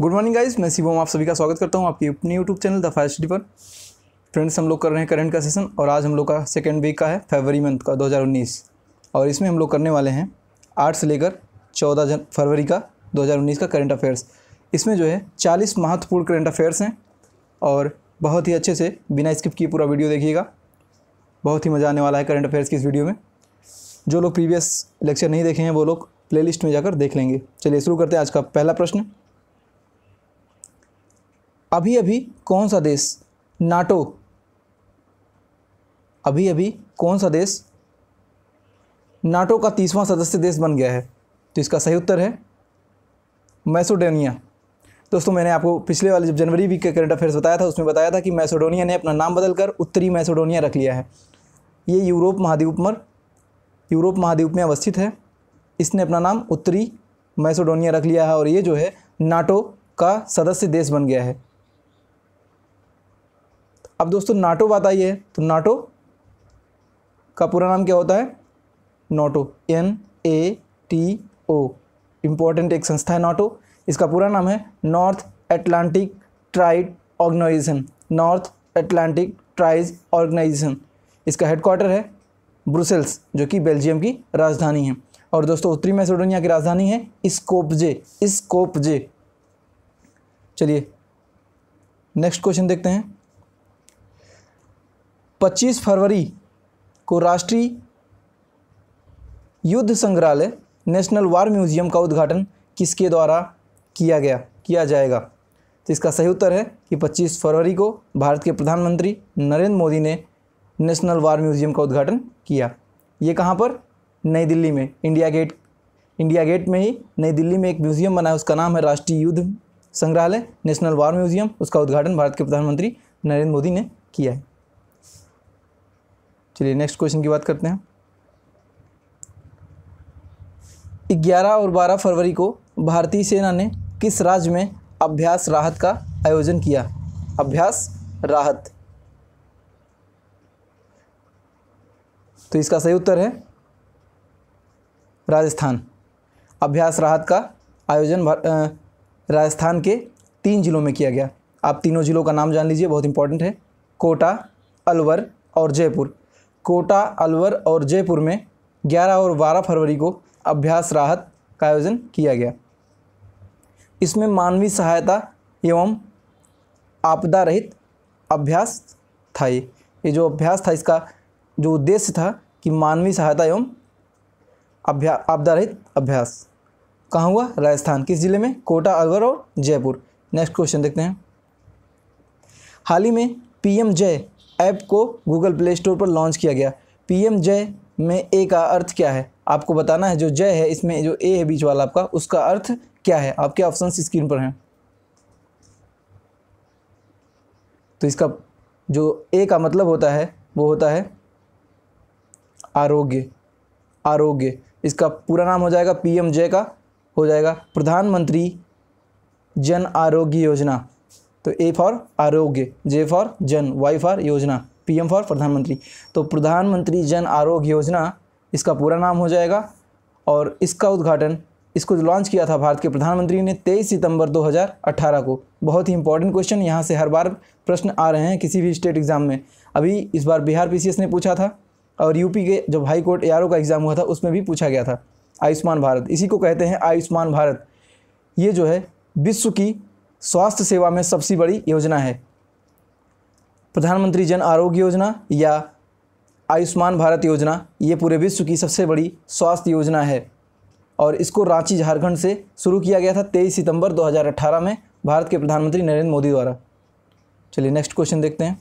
good morning guys मैं शिवम आप सभी का स्वागत करता हूँ आपके अपने यूट्यूब चैनल द फाइव स्टी पर फ्रेंड्स हम लोग कर रहे हैं करंट का सेशन और आज हम लोग का सेकेंड वीक का है फरवरी मंथ का 2019 और इसमें हम लोग करने वाले हैं आठ से लेकर चौदह जन फरवरी का 2019 का करंट अफेयर्स इसमें जो है चालीस महत्वपूर्ण करंट अफेयर्स हैं और बहुत ही अच्छे से बिना स्किप किए पूरा वीडियो देखिएगा बहुत ही मज़ा आने वाला है करंट अफेयर्स की इस वीडियो में जो लोग प्रीवियस लेक्चर नहीं देखे हैं वो लोग प्लेलिस्ट में जाकर देख लेंगे चलिए शुरू करते हैं आज का पहला प्रश्न अभी अभी कौन सा देश नाटो अभी अभी कौन सा देश नाटो का तीसवां सदस्य देश बन गया है तो इसका सही उत्तर है मैसोडोनिया दोस्तों मैंने आपको पिछले वाले जब जनवरी वीक के करंट अफेयर्स बताया था उसमें बताया था कि मैसोडोनिया ने अपना नाम बदलकर उत्तरी मैसोडोनिया रख लिया है ये यूरोप महाद्वीप पर यूरोप महाद्वीप में अवस्थित है इसने अपना नाम उत्तरी मैसोडोनिया रख लिया है और ये जो है नाटो का सदस्य देश बन गया है अब दोस्तों नाटो बात आई है तो नाटो का पूरा नाम क्या होता है NATO N A T O important एक संस्था है नाटो इसका पूरा नाम है North Atlantic treaty organization North Atlantic treaty organization इसका हेडक्वार्टर है ब्रुसेल्स जो कि बेल्जियम की राजधानी है और दोस्तों उत्तरी मैसेडोनिया की राजधानी है इस्कोपजे इसकोपजे चलिए नेक्स्ट क्वेश्चन देखते हैं 25 फरवरी को राष्ट्रीय युद्ध संग्रहालय नेशनल वार म्यूजियम का उद्घाटन किसके द्वारा किया गया किया जाएगा तो इसका सही उत्तर है कि 25 फरवरी को भारत के प्रधानमंत्री नरेंद्र मोदी ने नेशनल वार म्यूजियम का उद्घाटन किया ये कहाँ पर नई दिल्ली में इंडिया गेट इंडिया गेट में ही नई दिल्ली में एक म्यूज़ियम बना है उसका नाम है राष्ट्रीय युद्ध संग्रहालय नेशनल वार म्यूजियम उसका उद्घाटन भारत के प्रधानमंत्री नरेंद्र मोदी ने किया है चलिए नेक्स्ट क्वेश्चन की बात करते हैं ग्यारह और बारह फरवरी को भारतीय सेना ने किस राज्य में अभ्यास राहत का आयोजन किया अभ्यास राहत तो इसका सही उत्तर है राजस्थान अभ्यास राहत का आयोजन राजस्थान के तीन जिलों में किया गया आप तीनों जिलों का नाम जान लीजिए बहुत इंपॉर्टेंट है कोटा अलवर और जयपुर कोटा अलवर और जयपुर में 11 और 12 फरवरी को अभ्यास राहत का आयोजन किया गया इसमें मानवीय सहायता एवं आपदा रहित अभ्यास था ये ये जो अभ्यास था इसका जो उद्देश्य था कि मानवीय सहायता एवं अभ्या आपदा रहित अभ्यास कहाँ हुआ राजस्थान किस ज़िले में कोटा अलवर और जयपुर नेक्स्ट क्वेश्चन देखते हैं हाल ही में पीएम जय ऐप को गूगल प्ले स्टोर पर लॉन्च किया गया पीएम जय में ए का अर्थ क्या है आपको बताना है जो जय है इसमें जो ए है बीच वाला आपका उसका अर्थ क्या है आपके ऑप्शन स्क्रीन पर हैं तो इसका जो ए का मतलब होता है वो होता है आरोग्य आरोग्य इसका पूरा नाम हो जाएगा पीएम जय का हो जाएगा प्रधानमंत्री जन आरोग्य योजना तो A for Arogya J for Jan Y for Yojana PM for Pradhan Mantri तो प्रधानमंत्री जन आरोग्य योजना इसका पूरा नाम हो जाएगा और इसका उद्घाटन इसको लॉन्च किया था भारत के प्रधानमंत्री ने 23 सितंबर 2018 को बहुत ही इंपॉर्टेंट क्वेश्चन यहाँ से हर बार प्रश्न आ रहे हैं किसी भी स्टेट एग्ज़ाम में अभी इस बार बिहार पी ने पूछा था और यूपी के जब हाईकोर्ट ए एआरओ का एग्ज़ाम हुआ था उसमें भी पूछा गया था आयुष्मान भारत इसी को कहते हैं आयुष्मान भारत ये जो है विश्व की स्वास्थ्य सेवा में सबसे बड़ी योजना है प्रधानमंत्री जन आरोग्य योजना या आयुष्मान भारत योजना ये पूरे विश्व की सबसे बड़ी स्वास्थ्य योजना है और इसको रांची झारखंड से शुरू किया गया था 23 सितंबर 2018 में भारत के प्रधानमंत्री नरेंद्र मोदी द्वारा चलिए नेक्स्ट क्वेश्चन देखते हैं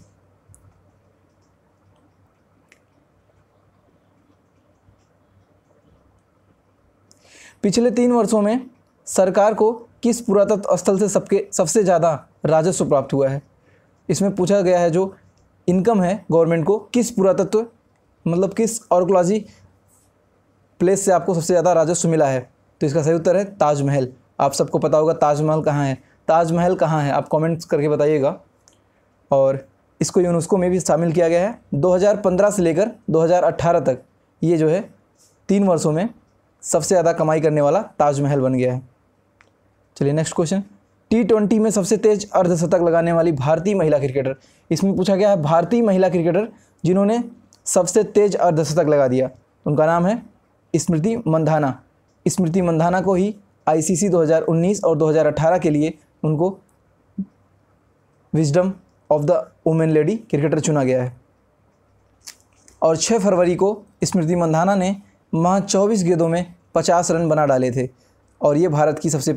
पिछले तीन वर्षों में सरकार को किस पुरातत्व स्थल से सबके सबसे ज़्यादा राजस्व प्राप्त हुआ है इसमें पूछा गया है जो इनकम है गवर्नमेंट को किस पुरातत्व मतलब किस ऑर्कोलॉजी प्लेस से आपको सबसे ज़्यादा राजस्व मिला है तो इसका सही उत्तर है ताजमहल आप सबको पता होगा ताजमहल कहाँ है ताजमहल कहाँ है आप कमेंट्स करके बताइएगा और इसको यूनेस्को में भी शामिल किया गया है 2015 से लेकर 2018 तक ये जो है तीन वर्षों में सबसे ज़्यादा कमाई करने वाला ताजमहल बन गया है चलिए नेक्स्ट क्वेश्चन टी ट्वेंटी में सबसे तेज अर्धशतक लगाने वाली भारतीय महिला क्रिकेटर इसमें पूछा गया है भारतीय महिला क्रिकेटर जिन्होंने सबसे तेज अर्धशतक लगा दिया उनका नाम है स्मृति मंधाना स्मृति मंधाना को ही आईसीसी 2019 और 2018 के लिए उनको Wisden of the women lady cricketer चुना गया है और 6 फरवरी को स्मृति मंधाना ने महा चौबीस गेंदों में 50 रन बना डाले थे और ये भारत की सबसे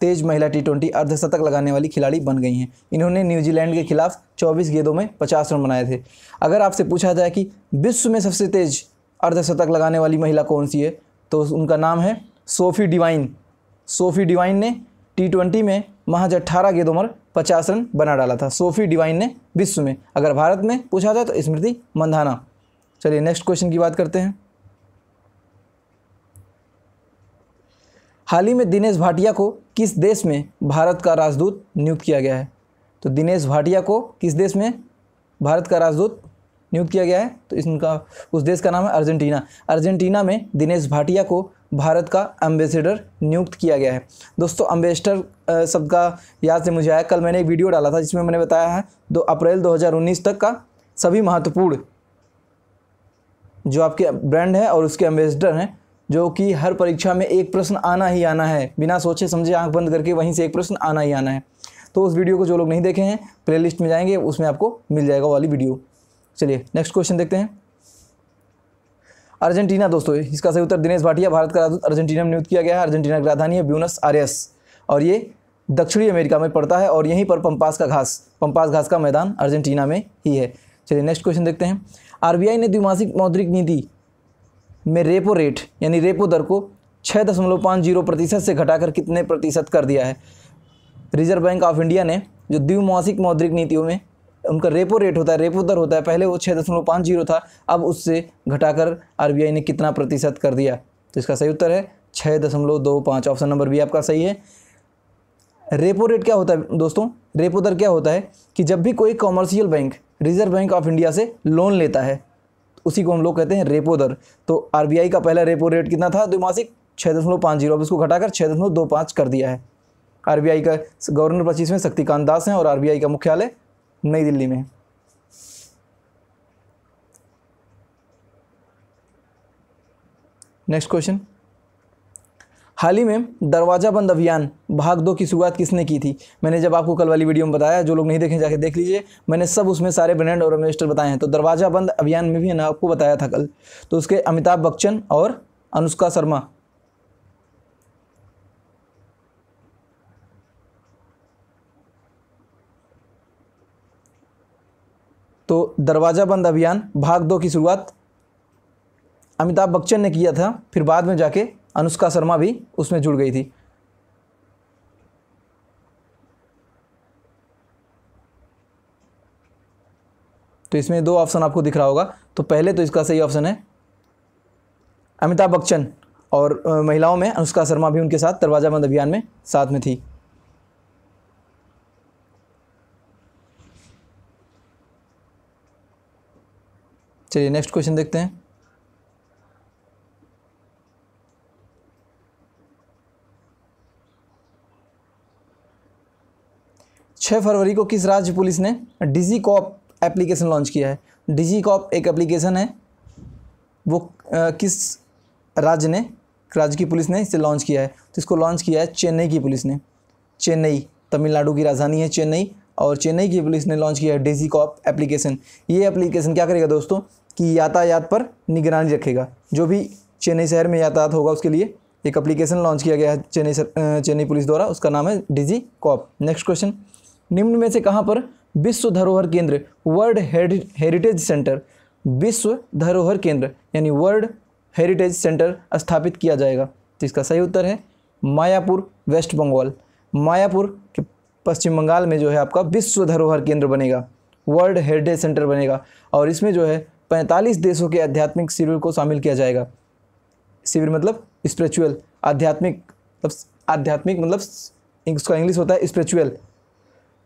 तेज महिला टी ट्वेंटी अर्धशतक लगाने वाली खिलाड़ी बन गई हैं इन्होंने न्यूजीलैंड के खिलाफ 24 गेंदों में 50 रन बनाए थे अगर आपसे पूछा जाए कि विश्व में सबसे तेज अर्धशतक लगाने वाली महिला कौन सी है तो उनका नाम है सोफ़ी डिवाइन सोफ़ी डिवाइन ने टी ट्वेंटी में महज अट्ठारह गेंदों पर पचास रन बना डाला था सोफ़ी डिवाइन ने विश्व में अगर भारत में पूछा जाए तो स्मृति मंधाना चलिए नेक्स्ट क्वेश्चन की बात करते हैं हाल ही में दिनेश भाटिया को किस देश में भारत का राजदूत नियुक्त किया गया है तो दिनेश भाटिया को किस देश में भारत का राजदूत नियुक्त किया गया है तो इनका उस देश का नाम है अर्जेंटीना अर्जेंटीना में दिनेश भाटिया को भारत का एम्बेसडर नियुक्त किया गया है दोस्तों एम्बेसडर शब्द का याद से मुझे आया कल मैंने एक वीडियो डाला था जिसमें मैंने बताया है दो अप्रैल 2019 तक का सभी महत्वपूर्ण जो आपके ब्रांड है और उसके एम्बेसडर हैं जो कि हर परीक्षा में एक प्रश्न आना ही आना है बिना सोचे समझे आंख बंद करके वहीं से एक प्रश्न आना ही आना है तो उस वीडियो को जो लोग नहीं देखे हैं प्लेलिस्ट में जाएंगे उसमें आपको मिल जाएगा वाली वीडियो चलिए नेक्स्ट क्वेश्चन देखते हैं अर्जेंटीना दोस्तों इसका सही उत्तर दिनेश भाटिया भारत का राजदूत अर्जेंटीना में नियुक्त किया गया है अर्जेंटीना की राजधानी है ब्यूनस आर्यस और ये दक्षिणी अमेरिका में पड़ता है और यहीं पर पंपास का घास पंपास घास का मैदान अर्जेंटीना में ही है चलिए नेक्स्ट क्वेश्चन देखते हैं आरबीआई ने द्विमासिक मौद्रिक नीति में रेपो रेट यानी रेपो दर को छः दशमलव पाँच जीरो प्रतिशत से घटाकर कितने प्रतिशत कर दिया है रिजर्व बैंक ऑफ इंडिया ने जो द्विमासिक मौद्रिक नीतियों में उनका रेपो रेट होता है रेपो दर होता है पहले वो छः दशमलव पाँच जीरो था अब उससे घटाकर आरबीआई ने कितना प्रतिशत कर दिया तो इसका सही उत्तर है छः दशमलव दो पाँच ऑप्शन नंबर बी आपका सही है रेपो रेट क्या होता है दोस्तों रेपो दर क्या होता है कि जब भी कोई commercial bank Reserve Bank of India से लोन लेता है उसी को हम लोग कहते हैं रेपो दर तो आरबीआई का पहला रेपो रेट कितना था द्विमासिक छः दशमलव पाँच जीरो अब इसको घटाकर छः दशमलव दो पाँच कर दिया है आरबीआई का गवर्नर पच्चीसवें शक्तिकांत दास हैं और आरबीआई का मुख्यालय नई दिल्ली में है नेक्स्ट क्वेश्चन हाल ही में दरवाज़ा बंद अभियान भाग दो की शुरुआत किसने की थी मैंने जब आपको कल वाली वीडियो में बताया जो लोग नहीं देखें जाके देख लीजिए मैंने सब उसमें सारे ब्रांड और इन्वेस्टर बताए हैं तो दरवाज़ा बंद अभियान में भी मैंने आपको बताया था कल तो उसके अमिताभ बच्चन और अनुष्का शर्मा तो दरवाज़ा बंद अभियान भाग दो की शुरुआत अमिताभ बच्चन ने किया था फिर बाद में जाके अनुष्का शर्मा भी उसमें जुड़ गई थी तो इसमें दो ऑप्शन आपको दिख रहा होगा तो पहले तो इसका सही ऑप्शन है अमिताभ बच्चन और महिलाओं में अनुष्का शर्मा भी उनके साथ दरवाजा बंद अभियान में साथ में थी चलिए नेक्स्ट क्वेश्चन देखते हैं छः फरवरी को किस राज्य पुलिस ने डिजी कॉप एप्लीकेशन लॉन्च किया है डिजी कॉप एक एप्लीकेशन है वो आ, किस राज्य ने राज्य की पुलिस ने इसे लॉन्च किया है तो इसको लॉन्च किया है चेन्नई की पुलिस ने चेन्नई तमिलनाडु की राजधानी है चेन्नई और चेन्नई की पुलिस ने लॉन्च किया है डिजी कॉप एप्लीकेशन ये एप्लीकेशन क्या करेगा दोस्तों कि यातायात पर निगरानी रखेगा जो भी चेन्नई शहर में यातायात होगा उसके लिए एक एप्लीकेशन लॉन्च किया गया है चेन्नई चेन्नई पुलिस द्वारा उसका नाम है डिजी कॉप नेक्स्ट क्वेश्चन निम्न में से कहाँ पर विश्व धरोहर केंद्र वर्ल्ड हेरिटेज सेंटर विश्व धरोहर केंद्र यानी वर्ल्ड हेरिटेज सेंटर स्थापित किया जाएगा तो इसका सही उत्तर है मायापुर वेस्ट बंगाल मायापुर के पश्चिम बंगाल में जो है आपका विश्व धरोहर केंद्र बनेगा वर्ल्ड हेरिटेज सेंटर बनेगा और इसमें जो है 45 देशों के आध्यात्मिक शिविर को शामिल किया जाएगा शिविर मतलब स्पिरिचुअल आध्यात्मिक आध्यात्मिक मतलब उसका मतलब इंग्लिश होता है स्पिरिचुअल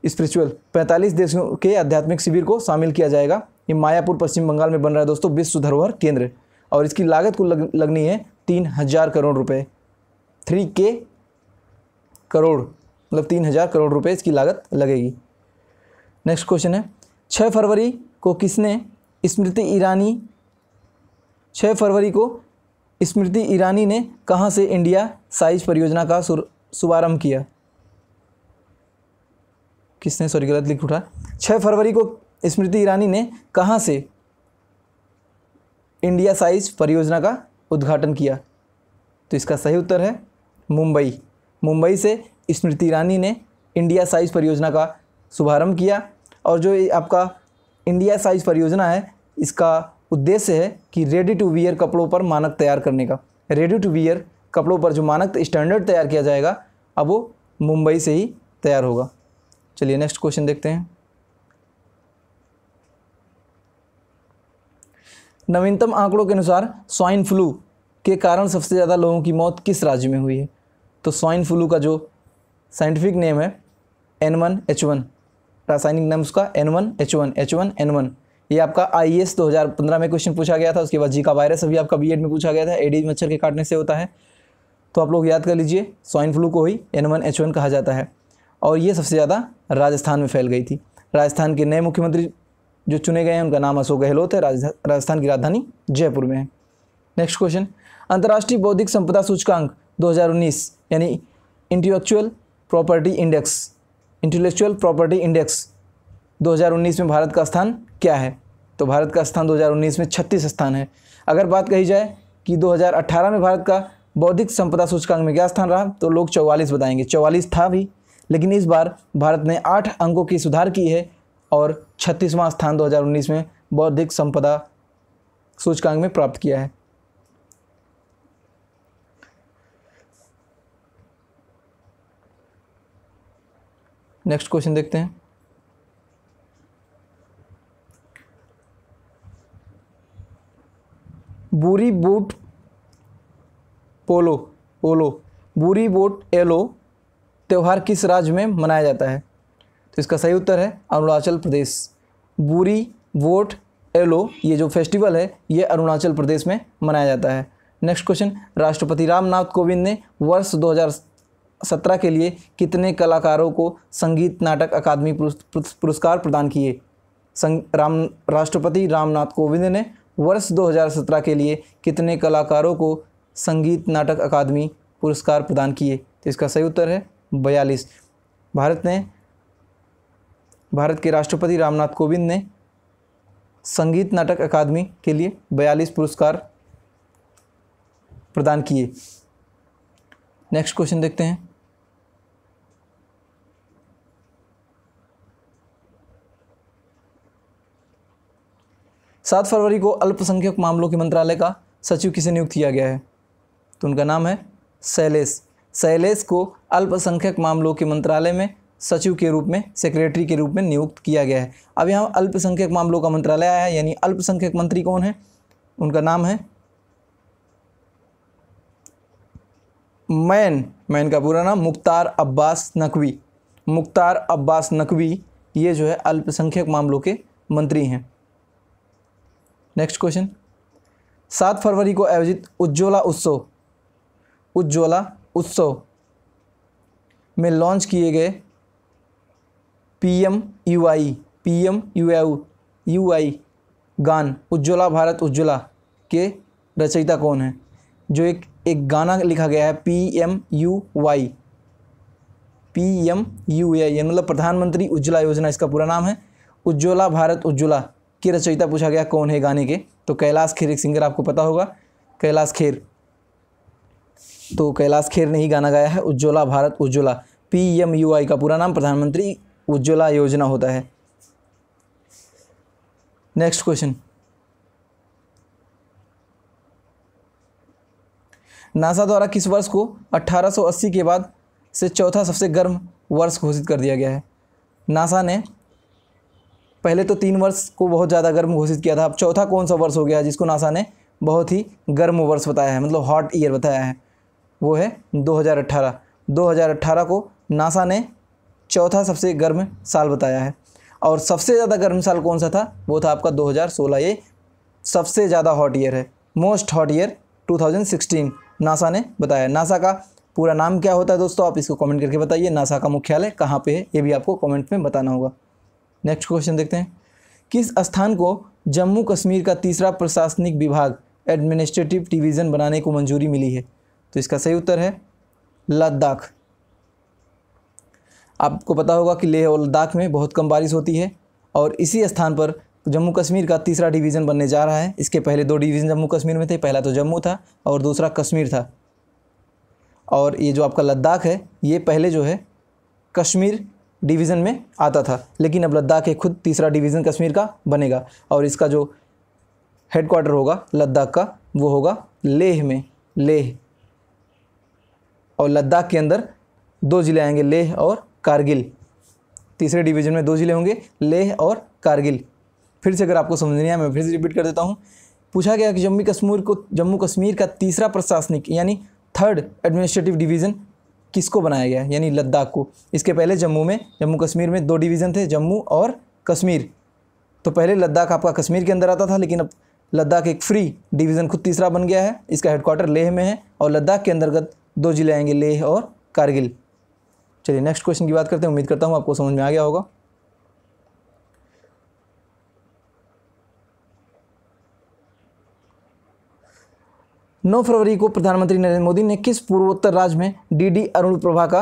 स्पिरिचुअल 45 देशों के आध्यात्मिक शिविर को शामिल किया जाएगा ये मायापुर पश्चिम बंगाल में बन रहा है दोस्तों विश्व धरोहर केंद्र और इसकी लागत को लग, लगनी है तीन हज़ार करोड़ रुपए थ्री के करोड़ मतलब तीन हज़ार करोड़ रुपए इसकी लागत लगेगी नेक्स्ट क्वेश्चन है छः फरवरी को किसने स्मृति ईरानी छः फरवरी को स्मृति ईरानी ने कहाँ से इंडिया साइज परियोजना का शुभारम्भ किया किसने सॉरी गलत लिख उठा छः फरवरी को स्मृति ईरानी ने कहाँ से इंडिया साइज परियोजना का उद्घाटन किया तो इसका सही उत्तर है मुंबई मुंबई से स्मृति ईरानी ने इंडिया साइज परियोजना का शुभारंभ किया और जो आपका इंडिया साइज परियोजना है इसका उद्देश्य है कि रेडी टू वियर कपड़ों पर मानक तैयार करने का रेडी टू वियर कपड़ों पर जो मानक स्टैंडर्ड तैयार किया जाएगा अब वो मुंबई से ही तैयार होगा चलिए नेक्स्ट क्वेश्चन देखते हैं नवीनतम आंकड़ों के अनुसार स्वाइन फ्लू के कारण सबसे ज़्यादा लोगों की मौत किस राज्य में हुई है तो स्वाइन फ्लू का जो साइंटिफिक नेम है एन वन एच वन रासायनिक नाम उसका N one H one H one N one ये आपका आई एस e दो हज़ार पंद्रह में क्वेश्चन पूछा गया था उसके बाद जी का वायरस अभी आपका बी एड e में पूछा गया था एडीज मच्छर के काटने से होता है तो आप लोग याद कर लीजिए स्वाइन फ्लू को ही एन वन एच वन कहा जाता है और ये सबसे ज़्यादा राजस्थान में फैल गई थी राजस्थान के नए मुख्यमंत्री जो चुने गए हैं उनका नाम अशोक गहलोत है राजस्थान की राजधानी जयपुर में है नेक्स्ट क्वेश्चन अंतर्राष्ट्रीय बौद्धिक संपदा सूचकांक 2019 यानी intellectual property index intellectual property index 2019 में भारत का स्थान क्या है तो भारत का स्थान 2019 में 36 स्थान है अगर बात कही जाए कि 2018 में भारत का बौद्धिक संपदा सूचकांक में क्या स्थान रहा तो लोग चौवालीस बताएंगे चौवालीस था भी लेकिन इस बार भारत ने आठ अंकों की सुधार की है और छत्तीसवां स्थान 2019 में बौद्धिक संपदा सूचकांक में प्राप्त किया है नेक्स्ट क्वेश्चन देखते हैं बूरी बूट पोलो पोलो बूरी बोट एलो त्यौहार किस राज्य में मनाया जाता है तो इसका सही उत्तर है अरुणाचल प्रदेश बूरी वोट एलो ये जो फेस्टिवल है ये अरुणाचल प्रदेश में मनाया जाता है नेक्स्ट क्वेश्चन राष्ट्रपति रामनाथ कोविंद ने वर्ष 2017 के लिए कितने कलाकारों को संगीत नाटक अकादमी पुरस्कार प्रदान किए राम राष्ट्रपति रामनाथ कोविंद ने वर्ष 2017 के लिए कितने कलाकारों को संगीत नाटक अकादमी पुरस्कार प्रदान किए तो इसका सही उत्तर है बयालीस भारत ने भारत के राष्ट्रपति रामनाथ कोविंद ने संगीत नाटक अकादमी के लिए बयालीस पुरस्कार प्रदान किए नेक्स्ट क्वेश्चन देखते हैं सात फरवरी को अल्पसंख्यक मामलों के मंत्रालय का सचिव किसे नियुक्त किया गया है तो उनका नाम है शैलेश शैलेश को अल्पसंख्यक मामलों के मंत्रालय में सचिव के रूप में सेक्रेटरी के रूप में नियुक्त किया गया है अब यहाँ अल्पसंख्यक मामलों का मंत्रालय आया है यानी अल्पसंख्यक मंत्री कौन है उनका नाम है मैन मैन का पूरा नाम मुख्तार अब्बास नकवी मुख्तार अब्बास नकवी ये जो है अल्पसंख्यक मामलों के मंत्री हैं नेक्स्ट क्वेश्चन सात फरवरी को आयोजित उज्ज्वला उत्सव उज्ज्वला उत्सव में लॉन्च किए गए P M U I P M U U I गान उज्ज्वला भारत उज्ज्वला के रचयिता कौन है जो एक एक गाना लिखा गया है P M U Y P M U I मतलब प्रधानमंत्री उज्ज्वला योजना इसका पूरा नाम है उज्ज्वला भारत उज्ज्वला की रचयिता पूछा गया कौन है गाने के तो कैलाश खेर एक सिंगर आपको पता होगा कैलाश खेर तो कैलाश खेर ने ही गाना गाया है Ujjwala Bharat Ujjwala P M U I का पूरा नाम प्रधानमंत्री उज्ज्वला योजना होता है नेक्स्ट क्वेश्चन नासा द्वारा किस वर्ष को 1880 के बाद से चौथा सबसे गर्म वर्ष घोषित कर दिया गया है नासा ने पहले तो तीन वर्ष को बहुत ज़्यादा गर्म घोषित किया था अब चौथा कौन सा वर्ष हो गया है जिसको नासा ने बहुत ही गर्म वर्ष बताया है मतलब हॉट ईयर बताया है वो है 2018 2018 को नासा ने चौथा सबसे गर्म साल बताया है और सबसे ज़्यादा गर्म साल कौन सा था वो था आपका 2016 ये सबसे ज़्यादा हॉट ईयर है मोस्ट हॉट ईयर 2016 नासा ने बताया नासा का पूरा नाम क्या होता है दोस्तों आप इसको कमेंट करके बताइए नासा का मुख्यालय कहाँ पे है ये भी आपको कमेंट में बताना होगा नेक्स्ट क्वेश्चन देखते हैं किस स्थान को जम्मू कश्मीर का तीसरा प्रशासनिक विभाग एडमिनिस्ट्रेटिव डिवीज़न बनाने को मंजूरी मिली है तो इसका सही उत्तर है लद्दाख आपको पता होगा कि लेह और लद्दाख में बहुत कम बारिश होती है और इसी स्थान पर जम्मू कश्मीर का तीसरा डिवीज़न बनने जा रहा है इसके पहले दो डिवीज़न जम्मू कश्मीर में थे पहला तो जम्मू था और दूसरा कश्मीर था और ये जो आपका लद्दाख है ये पहले जो है कश्मीर डिवीज़न में आता था लेकिन अब लद्दाख एक खुद तीसरा डिवीज़न कश्मीर का बनेगा और इसका जो हेडक्वार्टर होगा लद्दाख का वो होगा लेह में लेह और लद्दाख के अंदर दो ज़िले आएंगे लेह और कारगिल तीसरे डिवीजन में दो ज़िले होंगे लेह और कारगिल फिर से अगर आपको समझ नहीं आया मैं फिर से रिपीट कर देता हूँ पूछा गया कि जम्मू कश्मीर को जम्मू कश्मीर का तीसरा प्रशासनिक यानी थर्ड एडमिनिस्ट्रेटिव डिवीज़न किसको बनाया गया यानी लद्दाख को इसके पहले जम्मू में जम्मू कश्मीर में दो डिवीज़न थे जम्मू और कश्मीर तो पहले लद्दाख आपका कश्मीर के अंदर आता था लेकिन अब लद्दाख एक फ्री डिवीज़न खुद तीसरा बन गया है इसका हेडक्वार्टर लेह में है और लद्दाख के अंतर्गत दो ज़िले आएंगे लेह और कारगिल चलिए नेक्स्ट क्वेश्चन की बात करते हैं उम्मीद करता हूँ आपको समझ में आ गया होगा नौ फरवरी को प्रधानमंत्री नरेंद्र मोदी ने किस पूर्वोत्तर राज्य में डीडी अरुण प्रभा का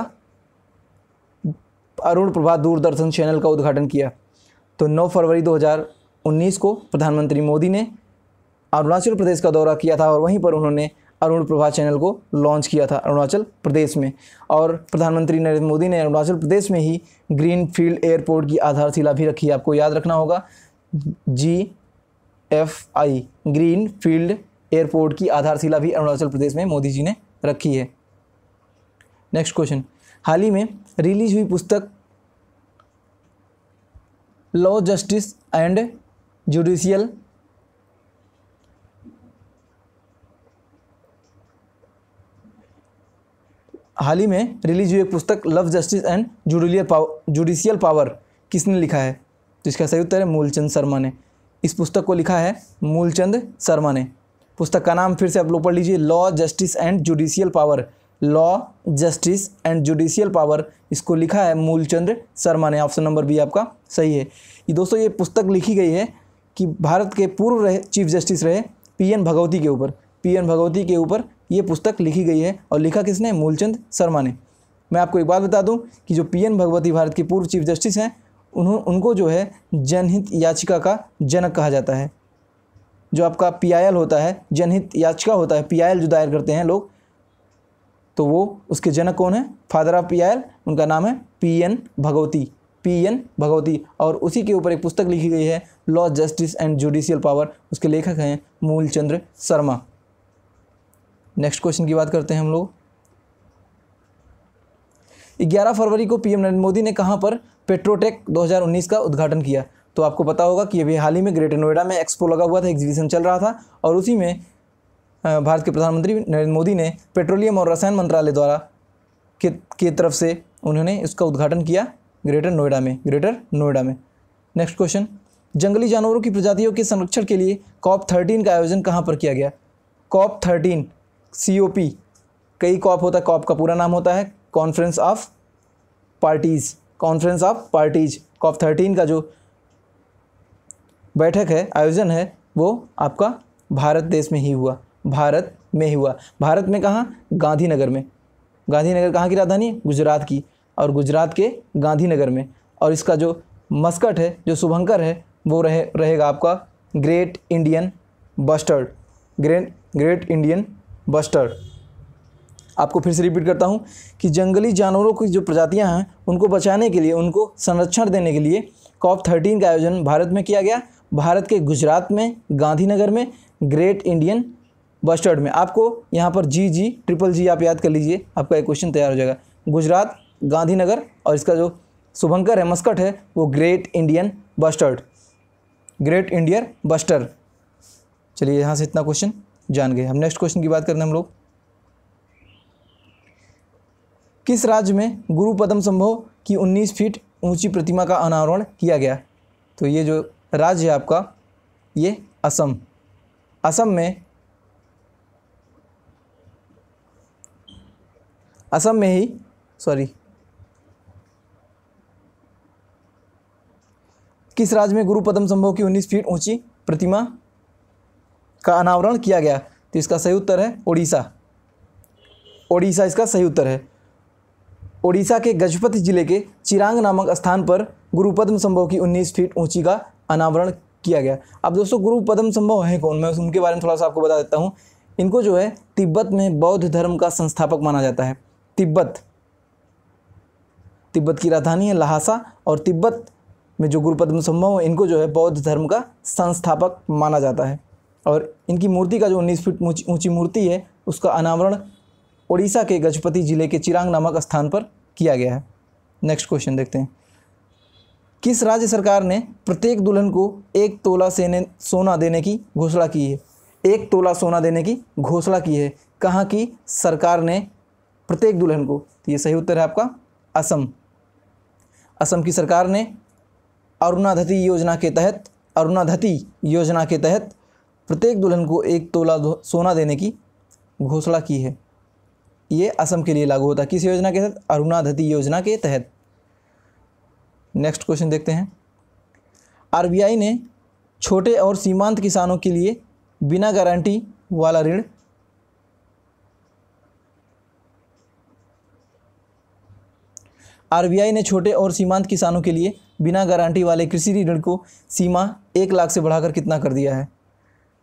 अरुण प्रभा दूरदर्शन चैनल का उद्घाटन किया तो 9 फरवरी 2019 को प्रधानमंत्री मोदी ने अरुणाचल प्रदेश का दौरा किया था और वहीं पर उन्होंने अरुण प्रभा चैनल को लॉन्च किया था अरुणाचल प्रदेश में और प्रधानमंत्री नरेंद्र मोदी ने अरुणाचल प्रदेश में ही ग्रीन फील्ड एयरपोर्ट की आधारशिला भी रखी आपको याद रखना होगा G F I green field airport की आधारशिला भी अरुणाचल प्रदेश में मोदी जी ने रखी है नेक्स्ट क्वेश्चन हाल ही में रिलीज हुई पुस्तक लॉ जस्टिस एंड जुडिशियल हाल ही में रिलीज हुई एक पुस्तक law justice and judicial power judicial power किसने लिखा है तो इसका सही उत्तर है मूलचंद शर्मा ने इस पुस्तक को लिखा है मूलचंद शर्मा ने पुस्तक का नाम फिर से आप लोग पढ़ लीजिए law justice and judicial power law justice and judicial power इसको लिखा है मूलचंद्र शर्मा ने ऑप्शन नंबर बी आपका सही है ये दोस्तों ये पुस्तक लिखी गई है कि भारत के पूर्व रहे चीफ जस्टिस रहे पी एन भगवती के ऊपर पी एन भगवती के ऊपर ये पुस्तक लिखी गई है और लिखा किसने मूलचंद शर्मा ने मैं आपको एक बात बता दूं कि जो पी एन भगवती भारत के पूर्व चीफ जस्टिस हैं उन्हों उनको जो है जनहित याचिका का जनक कहा जाता है जो आपका पी होता है जनहित याचिका होता है पी जो दायर करते हैं लोग तो वो उसके जनक कौन है फादर ऑफ पी उनका नाम है P N Bhagwati P N Bhagwati और उसी के ऊपर एक पुस्तक लिखी गई है law justice and judicial power उसके लेखक हैं मूलचंद्र शर्मा नेक्स्ट क्वेश्चन की बात करते हैं हम लोग 11 फरवरी को पीएम नरेंद्र मोदी ने कहाँ पर पेट्रोटेक 2019 का उद्घाटन किया तो आपको पता होगा कि अभी हाल ही में ग्रेटर नोएडा में एक्सपो लगा हुआ था एग्जीबिशन चल रहा था और उसी में भारत के प्रधानमंत्री नरेंद्र मोदी ने पेट्रोलियम और रसायन मंत्रालय द्वारा के के तरफ से उन्होंने इसका उद्घाटन किया ग्रेटर नोएडा में ग्रेटर नोएडा में नेक्स्ट क्वेश्चन जंगली जानवरों की प्रजातियों के संरक्षण के लिए कॉप थर्टीन का आयोजन कहाँ पर किया गया COP thirteen C O P कई कॉप होता है कॉप का पूरा नाम होता है conference of parties conference of parties COP thirteen का जो बैठक है आयोजन है वो आपका भारत देश में ही हुआ भारत में ही हुआ भारत में कहाँ गांधीनगर में गांधीनगर कहाँ की राजधानी गुजरात की और गुजरात के गांधीनगर में और इसका जो मस्कट है जो शुभंकर है वो रहे रहेगा आपका great Indian bustard great great Indian bustard आपको फिर से रिपीट करता हूँ कि जंगली जानवरों की जो प्रजातियाँ हैं उनको बचाने के लिए उनको संरक्षण देने के लिए कॉप थर्टीन का आयोजन भारत में किया गया भारत के गुजरात में गांधीनगर में ग्रेट इंडियन बस्टर्ड में आपको यहाँ पर जी जी ट्रिपल जी आप याद कर लीजिए आपका एक क्वेश्चन तैयार हो जाएगा गुजरात गांधीनगर और इसका जो शुभंकर है मस्कट है वो great Indian bustard great Indian bustard चलिए यहाँ से इतना क्वेश्चन जान गए हम नेक्स्ट क्वेश्चन की बात करते हैं हम लोग किस राज्य में गुरु पदम संभव की 19 फीट ऊंची प्रतिमा का अनावरण किया गया तो ये जो राज्य है आपका ये असम असम में असम में ही सॉरी किस राज्य में गुरु पदम संभव की 19 फीट ऊंची प्रतिमा का अनावरण किया गया तो इसका सही उत्तर है उड़ीसा ओडिशा इसका सही उत्तर है ओडिशा के गजपति जिले के चिरांग नामक स्थान पर गुरु पद्म संभव की 19 फीट ऊंची का अनावरण किया गया अब दोस्तों गुरु पद्म संभव है कौन मैं उनके बारे में थोड़ा सा आपको बता देता हूँ इनको जो है तिब्बत में बौद्ध धर्म का संस्थापक माना जाता है तिब्बत तिब्बत की राजधानी है लहासा और तिब्बत में जो गुरु पद्म संभव है इनको जो है बौद्ध धर्म का संस्थापक माना जाता है और इनकी मूर्ति का जो उन्नीस फीट ऊंची मूर्ति है उसका अनावरण उड़ीसा के गजपति जिले के चिरांग नामक स्थान पर किया गया है नेक्स्ट क्वेश्चन देखते हैं किस राज्य सरकार ने प्रत्येक दुल्हन को एक तोला सेने सोना देने की घोषणा की है एक तोला सोना देने की घोषणा की है कहाँ की सरकार ने प्रत्येक दुल्हन को तो ये सही उत्तर है आपका असम असम की सरकार ने अरुणाधति योजना के तहत अरुणाधति योजना के तहत प्रत्येक दुल्हन को एक तोला सोना देने की घोषणा की है ये असम के लिए लागू होता है किस योजना के तहत अरुणाधति योजना के तहत नेक्स्ट क्वेश्चन देखते हैं आरबीआई ने छोटे और सीमांत किसानों के लिए बिना गारंटी वाला ऋण आरबीआई ने छोटे और सीमांत किसानों के लिए बिना गारंटी वाले कृषि ऋण को सीमा एक लाख से बढ़ाकर कितना कर दिया है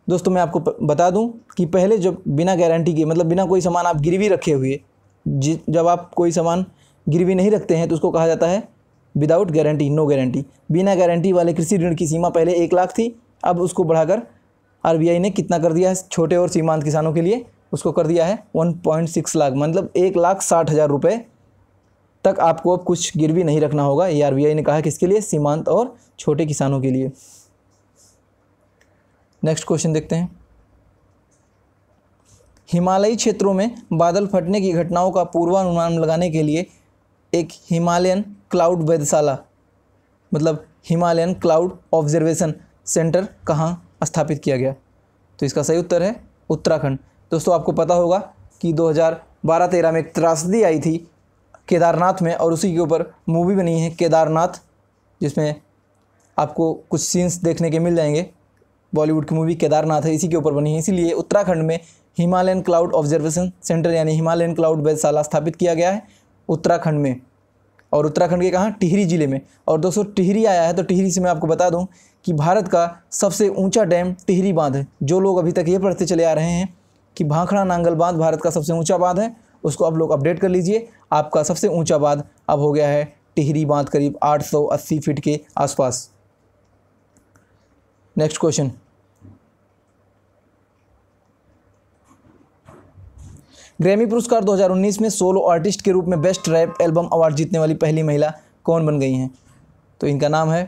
दोस्तों मैं आपको बता दूं कि पहले जब बिना गारंटी के मतलब बिना कोई सामान आप गिरवी रखे हुए जब आप कोई सामान गिरवी नहीं रखते हैं तो उसको कहा जाता है विदाउट गारंटी नो गारंटी बिना गारंटी वाले कृषि ऋण की सीमा पहले एक लाख थी अब उसको बढ़ाकर आर ने कितना कर दिया है छोटे और सीमांत किसानों के लिए उसको कर दिया है वन पॉइंट सिक्स लाख मतलब एक लाख साठ हज़ार रुपये तक आपको अब कुछ गिरवी नहीं रखना होगा ये आर ने कहा किसके लिए सीमांत और छोटे किसानों के लिए नेक्स्ट क्वेश्चन देखते हैं हिमालयी क्षेत्रों में बादल फटने की घटनाओं का पूर्वानुमान लगाने के लिए एक हिमालयन क्लाउड वेधशाला मतलब हिमालयन क्लाउड ऑब्जर्वेशन सेंटर कहाँ स्थापित किया गया तो इसका सही उत्तर है उत्तराखंड दोस्तों आपको पता होगा कि 2012-13 में एक त्रासदी आई थी केदारनाथ में और उसी के ऊपर मूवी बनी है केदारनाथ जिसमें आपको कुछ सीन्स देखने के मिल जाएंगे बॉलीवुड की मूवी केदारनाथ है इसी के ऊपर बनी है इसीलिए उत्तराखंड में हिमालयन क्लाउड ऑब्जर्वेशन सेंटर यानी हिमालयन क्लाउड वैधशाला स्थापित किया गया है उत्तराखंड में और उत्तराखंड के कहाँ टिहरी जिले में और दोस्तों टिहरी आया है तो टिहरी से मैं आपको बता दूँ कि भारत का सबसे ऊँचा डैम टिहरी बांध है जो लोग अभी तक ये पढ़ते चले आ रहे हैं कि भाखड़ा नांगल बांध भारत का सबसे ऊँचा बांध है उसको आप लोग अपडेट कर लीजिए आपका सबसे ऊँचा बांध अब हो गया है टिहरी बांध करीब आठ फीट के आसपास नेक्स्ट क्वेश्चन ग्रैमी पुरस्कार 2019 में सोलो आर्टिस्ट के रूप में बेस्ट रैप एल्बम अवार्ड जीतने वाली पहली महिला कौन बन गई हैं तो इनका नाम है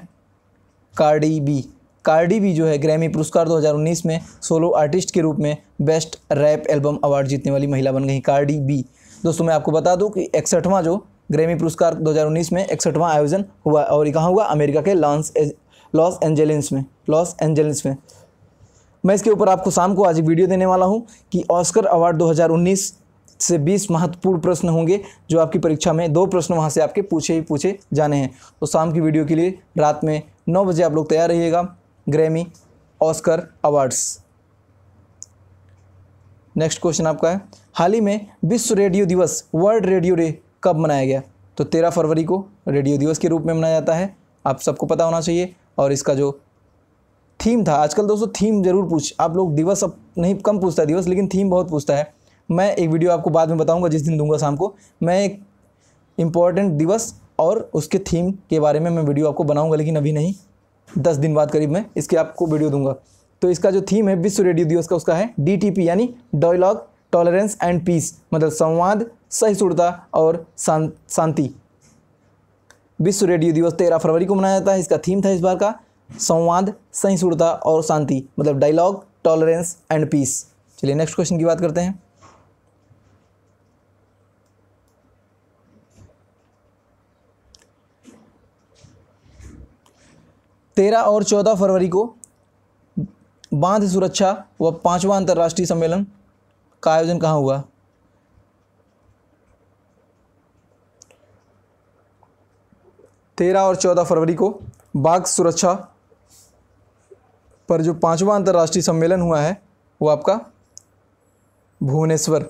कार्डी बी कार्डी बी जो है ग्रैमी पुरस्कार 2019 में सोलो आर्टिस्ट के रूप में बेस्ट रैप एल्बम अवार्ड जीतने वाली महिला बन गई कार्डी बी दोस्तों मैं आपको बता दूँ कि इकसठवां जो ग्रैमी पुरस्कार 2019 में इकसठवां आयोजन हुआ और कहाँ हुआ अमेरिका के लॉन्स लॉस एंजेलिस में लॉस एंजेलिस में मैं इसके ऊपर आपको शाम को आज एक वीडियो देने वाला हूँ कि ऑस्कर अवार्ड 2019 से 20 महत्वपूर्ण प्रश्न होंगे जो आपकी परीक्षा में दो प्रश्न वहाँ से आपके पूछे ही पूछे जाने हैं तो शाम की वीडियो के लिए रात में नौ बजे आप लोग तैयार रहिएगा Grammy Oscar awards next question आपका है हाल ही में विश्व रेडियो दिवस वर्ल्ड रेडियो डे कब मनाया गया तो तेरह फरवरी को रेडियो दिवस के रूप में मनाया जाता है आप सबको पता होना चाहिए और इसका जो थीम था आजकल दोस्तों थीम जरूर पूछ आप लोग दिवस अब नहीं कम पूछता है दिवस लेकिन थीम बहुत पूछता है मैं एक वीडियो आपको बाद में बताऊंगा जिस दिन दूंगा शाम को मैं एक इम्पॉर्टेंट दिवस और उसके थीम के बारे में मैं वीडियो आपको बनाऊंगा लेकिन अभी नहीं दस दिन बाद करीब मैं इसके आपको वीडियो दूंगा तो इसका जो थीम है विश्व रेडियो दिवस का उसका है डी यानी डायलॉग टॉलरेंस एंड पीस मतलब संवाद सहिष्णुता और शांति विश्व रेडियो दिवस तेरह फरवरी को मनाया जाता है इसका थीम था इस बार का संवाद सहिष्णुता और शांति मतलब डायलॉग टॉलरेंस एंड पीस चलिए नेक्स्ट क्वेश्चन की बात करते हैं तेरह और चौदह फरवरी को बांध सुरक्षा व पांचवा अंतर्राष्ट्रीय सम्मेलन का आयोजन कहाँ हुआ तेरह और चौदह फरवरी को बाघ सुरक्षा पर जो पांचवा अंतर्राष्ट्रीय सम्मेलन हुआ है वो आपका भुवनेश्वर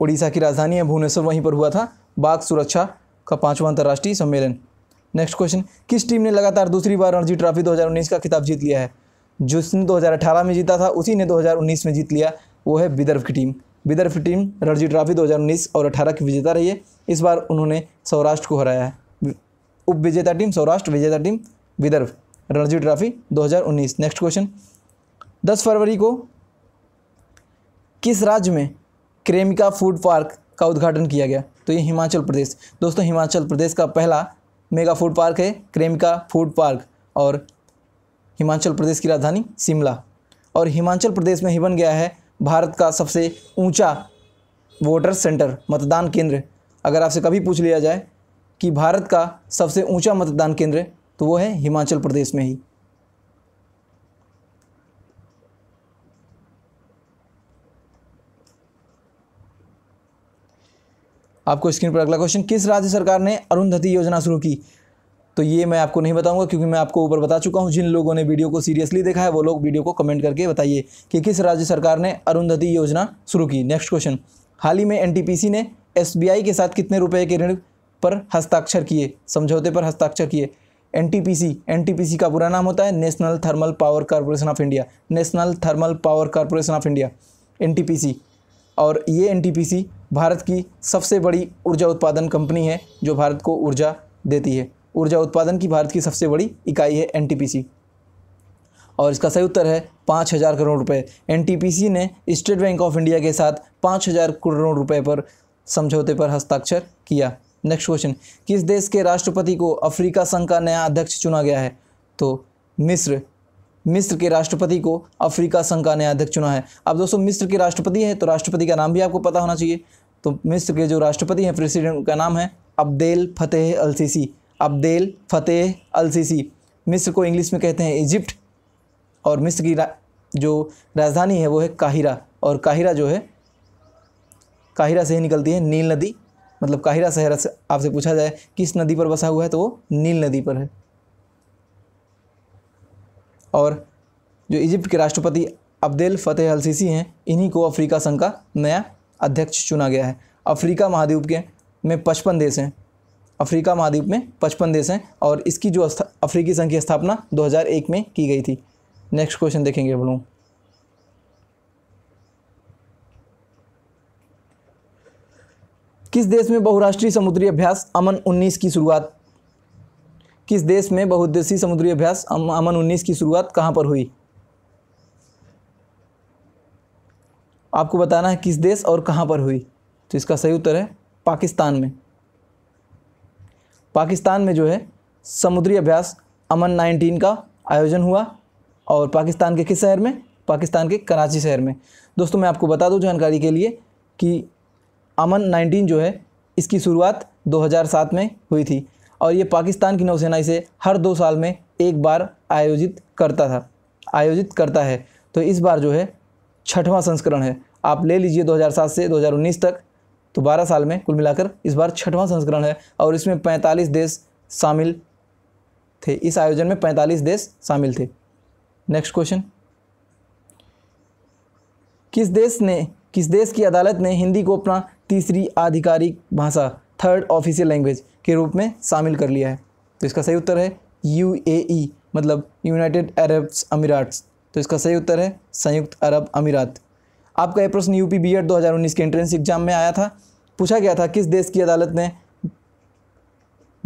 उड़ीसा की राजधानी है भुवनेश्वर वहीं पर हुआ था बाघ सुरक्षा का पांचवा अंतर्राष्ट्रीय सम्मेलन नेक्स्ट क्वेश्चन किस टीम ने लगातार दूसरी बार रणजी ट्रॉफी 2019 का खिताब जीत लिया है जिसने 2018 में जीता था उसी ने 2019 में जीत लिया वो है विदर्भ की टीम विदर्भ की टीम रणजी ट्रॉफी 2019 और 18 की विजेता रही है इस बार उन्होंने सौराष्ट्र को हराया है उप विजेता टीम सौराष्ट्र विजेता team Vidarbha Ranji trophy 2019 next question 10 फरवरी को किस राज्य में क्रेमिका फूड पार्क का उद्घाटन किया गया तो ये हिमाचल प्रदेश दोस्तों हिमाचल प्रदेश का पहला मेगा फूड पार्क है क्रेमिका फूड पार्क और हिमाचल प्रदेश की राजधानी शिमला और हिमाचल प्रदेश में ही बन गया है भारत का सबसे ऊंचा वोटर सेंटर मतदान केंद्र अगर आपसे कभी पूछ लिया जाए कि भारत का सबसे ऊंचा मतदान केंद्र तो वो है हिमाचल प्रदेश में ही आपको स्क्रीन पर अगला क्वेश्चन किस राज्य सरकार ने अरुंधति योजना शुरू की तो ये मैं आपको नहीं बताऊंगा क्योंकि मैं आपको ऊपर बता चुका हूं जिन लोगों ने वीडियो को सीरियसली देखा है वो लोग वीडियो को कमेंट करके बताइए कि किस राज्य सरकार ने अरुंधति योजना शुरू की नेक्स्ट क्वेश्चन हाल ही में एनटीपीसी ने एसबीआई के साथ कितने रुपए के ऋण पर हस्ताक्षर किए समझौते पर हस्ताक्षर किए एनटीपीसी एनटीपीसी का पूरा नाम होता है National Thermal Power Corporation of India National Thermal Power Corporation of India NTPC और ये एनटीपीसी भारत की सबसे बड़ी ऊर्जा उत्पादन कंपनी है जो भारत को ऊर्जा देती है ऊर्जा उत्पादन की भारत की सबसे बड़ी इकाई है सी और इसका सही उत्तर है पाँच हज़ार करोड़ रुपए सी ने स्टेट बैंक ऑफ इंडिया के साथ पाँच हज़ार करोड़ रुपए पर समझौते पर हस्ताक्षर किया नेक्स्ट क्वेश्चन किस देश के राष्ट्रपति को अफ्रीका संघ का नया अध्यक्ष चुना गया है तो मिस्र मिस्र के राष्ट्रपति को अफ्रीका संघ का नया अध्यक्ष चुना है अब दोस्तों मिस्र के राष्ट्रपति हैं तो राष्ट्रपति का नाम भी आपको पता होना चाहिए तो मिस्र के जो राष्ट्रपति हैं प्रेसिडेंट का नाम है Abdel Fattah al Sisi Abdel Fattah al Sisi मिस्र को इंग्लिश में कहते हैं इजिप्ट और मिस्र की रा, जो राजधानी है वो है काहिरा और काहिरा जो है काहिरा से ही निकलती है नील नदी मतलब काहिरा शहर से आपसे पूछा जाए किस नदी पर बसा हुआ है तो वो नील नदी पर है और जो इजिप्ट के राष्ट्रपति अब्देल फ़तेह अल सीसी हैं इन्हीं को अफ्रीका संघ का नया अध्यक्ष चुना गया है अफ्रीका महाद्वीप के में पचपन देश हैं अफ्रीका महाद्वीप में पचपन देश हैं और इसकी जो अफ्रीकी संघ की स्थापना 2001 में की गई थी नेक्स्ट क्वेश्चन देखेंगे हम लोग किस देश में बहुराष्ट्रीय समुद्री अभ्यास अमन 19 की शुरुआत किस देश में बहुद्देशीय समुद्री अभ्यास अमन 19 की शुरुआत कहाँ पर हुई आपको बताना है किस देश और कहाँ पर हुई तो इसका सही उत्तर है पाकिस्तान में पाकिस्तान में जो है समुद्री अभ्यास अमन 19 का आयोजन हुआ और पाकिस्तान के किस शहर में पाकिस्तान के कराची शहर में दोस्तों मैं आपको बता दूं जानकारी के लिए कि अमन नाइनटीन जो है इसकी शुरुआत 2007 में हुई थी और ये पाकिस्तान की नौसेना इसे हर दो साल में एक बार आयोजित करता था आयोजित करता है तो इस बार जो है छठवां संस्करण है आप ले लीजिए 2007 से 2019 तक तो 12 साल में कुल मिलाकर इस बार छठवां संस्करण है और इसमें 45 देश शामिल थे इस आयोजन में 45 देश शामिल थे नेक्स्ट क्वेश्चन किस देश ने किस देश की अदालत ने हिंदी को अपना तीसरी आधिकारिक भाषा थर्ड ऑफिशियल लैंग्वेज के रूप में शामिल कर लिया है तो इसका सही उत्तर है यू e, मतलब यूनाइटेड अरब अमीराट्स तो इसका सही उत्तर है संयुक्त अरब अमीरात आपका यह प्रश्न यूपी बी एड दो के एंट्रेंस एग्जाम में आया था पूछा गया था किस देश की अदालत ने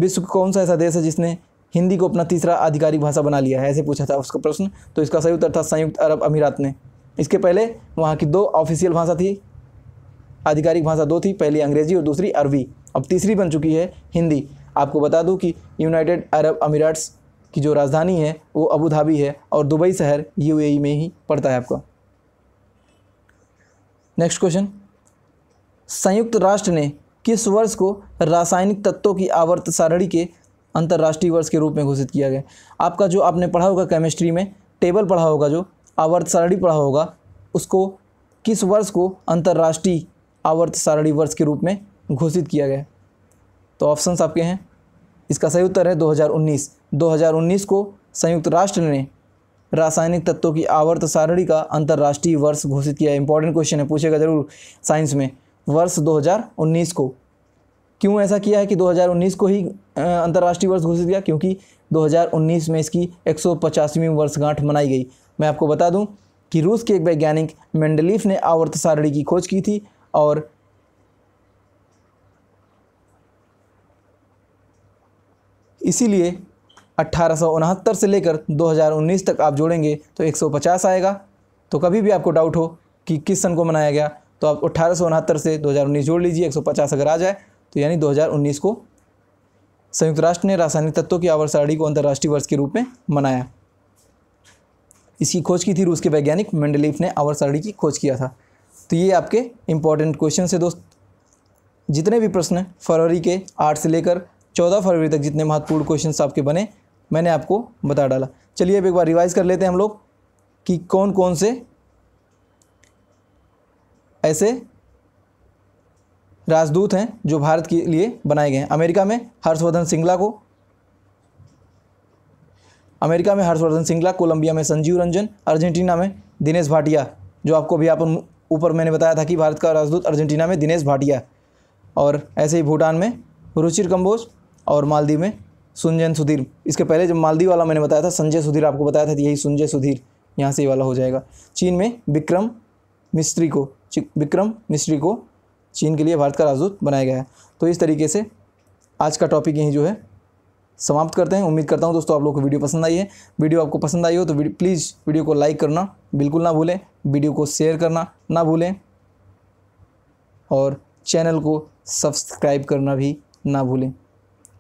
विश्व का कौन सा ऐसा देश है जिसने हिंदी को अपना तीसरा आधिकारिक भाषा बना लिया है ऐसे पूछा था उसका प्रश्न तो इसका सही उत्तर था संयुक्त अरब अमीरात ने इसके पहले वहाँ की दो ऑफिशियल भाषा थी आधिकारिक भाषा दो थी पहली अंग्रेजी और दूसरी अरबी अब तीसरी बन चुकी है हिंदी आपको बता दूं कि यूनाइटेड अरब अमीराट्स की जो राजधानी है वो अबू धाबी है और दुबई शहर यूएई में ही पड़ता है आपका नेक्स्ट क्वेश्चन संयुक्त राष्ट्र ने किस वर्ष को रासायनिक तत्वों की आवर्त सारणी के अंतर्राष्ट्रीय वर्ष के रूप में घोषित किया गया आपका जो आपने पढ़ा होगा केमिस्ट्री में टेबल पढ़ा होगा जो आवर्त सारणी पढ़ा होगा उसको किस वर्ष को अंतर्राष्ट्रीय आवर्त सारणी वर्ष के रूप में घोषित किया गया तो ऑप्शंस आपके हैं इसका सही उत्तर है 2019 2019 को संयुक्त राष्ट्र ने रासायनिक तत्वों की आवर्त सारणी का अंतर्राष्ट्रीय वर्ष घोषित किया इंपॉर्टेंट क्वेश्चन है पूछेगा जरूर साइंस में वर्ष 2019 को क्यों ऐसा किया है कि 2019 को ही अंतर्राष्ट्रीय वर्ष घोषित किया क्योंकि 2019 में इसकी 150वीं वर्षगांठ मनाई गई मैं आपको बता दूं कि रूस के एक वैज्ञानिक मेंडलीफ ने आवर्त सारणी की खोज की थी और इसीलिए अट्ठारह से लेकर 2019 तक आप जोड़ेंगे तो 150 आएगा तो कभी भी आपको डाउट हो कि किस सन को मनाया गया तो आप अट्ठारह से 2019 जोड़ लीजिए 150 अगर आ जाए तो यानी 2019 को संयुक्त राष्ट्र ने रासायनिक तत्वों की आवर सारणी को अंतर्राष्ट्रीय वर्ष के रूप में मनाया इसकी खोज की थी रूस के वैज्ञानिक मेंडलीफ ने आवर सारणी की खोज किया था तो ये आपके इंपॉर्टेंट क्वेश्चन है दोस्त जितने भी प्रश्न फरवरी के आठ से लेकर चौदह फरवरी तक जितने महत्वपूर्ण क्वेश्चन आपके बने मैंने आपको बता डाला चलिए अब एक बार रिवाइज़ कर लेते हैं हम लोग कि कौन कौन से ऐसे राजदूत हैं जो भारत के लिए बनाए गए हैं अमेरिका में हर्षवर्धन सिंगला को अमेरिका में हर्षवर्धन सिंगला कोलंबिया में संजीव रंजन अर्जेंटीना में दिनेश भाटिया जो आपको अभी अपन ऊपर मैंने बताया था कि भारत का राजदूत अर्जेंटीना में दिनेश भाटिया और ऐसे ही भूटान में रुचिर कम्बोज और मालदीव में सुनजन सुधीर इसके पहले जब मालदीव वाला मैंने बताया था संजय सुधीर आपको बताया था यही सुनजय सुधीर यहाँ से ही वाला हो जाएगा चीन में विक्रम मिस्त्री को विक्रम मिस्त्री को चीन के लिए भारत का राजदूत बनाया गया है तो इस तरीके से आज का टॉपिक यही जो है समाप्त करते हैं उम्मीद करता हूँ दोस्तों आप लोग को वीडियो पसंद आई है वीडियो आपको पसंद आई हो तो प्लीज़ वीडियो को लाइक करना बिल्कुल ना भूलें वीडियो को शेयर करना ना भूलें और चैनल को सब्सक्राइब करना भी ना भूलें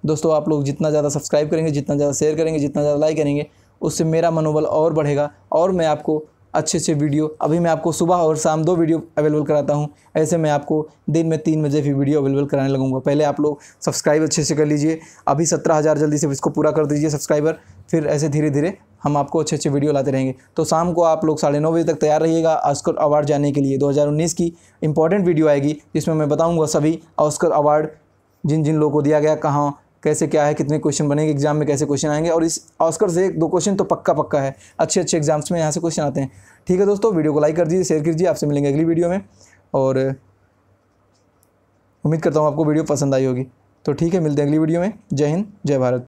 दोस्तों आप लोग जितना ज़्यादा सब्सक्राइब करेंगे जितना ज़्यादा शेयर करेंगे जितना ज़्यादा लाइक करेंगे उससे मेरा मनोबल और बढ़ेगा और मैं आपको अच्छे अच्छे वीडियो अभी मैं आपको सुबह और शाम दो वीडियो अवेलेबल कराता हूँ ऐसे मैं आपको दिन में तीन बजे भी वीडियो अवेलेबल कराने लगूंगा पहले आप लोग सब्सक्राइब अच्छे से कर लीजिए अभी सत्रह हज़ार जल्दी से इसको पूरा कर दीजिए सब्सक्राइबर फिर ऐसे धीरे धीरे हम आपको अच्छे अच्छे वीडियो लाते रहेंगे तो शाम को आप लोग साढ़े नौ बजे तक तैयार रहिएगा ऑस्कर अवार्ड जाने के लिए 2019 की इंपॉर्टेंट वीडियो आएगी जिसमें मैं बताऊंगा सभी ऑस्कर अवार्ड जिन जिन लोगों को दिया गया कहाँ कैसे क्या है कितने क्वेश्चन बनेंगे एग्जाम में कैसे क्वेश्चन आएंगे और इस ऑस्कर से दो क्वेश्चन तो पक्का पक्का है अच्छे अच्छे एग्जाम्स में यहाँ से क्वेश्चन आते हैं ठीक है दोस्तों वीडियो को लाइक कर दीजिए शेयर कीजिए आपसे मिलेंगे अगली वीडियो में और उम्मीद करता हूँ आपको वीडियो पसंद आई होगी तो ठीक है मिलते हैं अगली वीडियो में जय हिंद जय भारत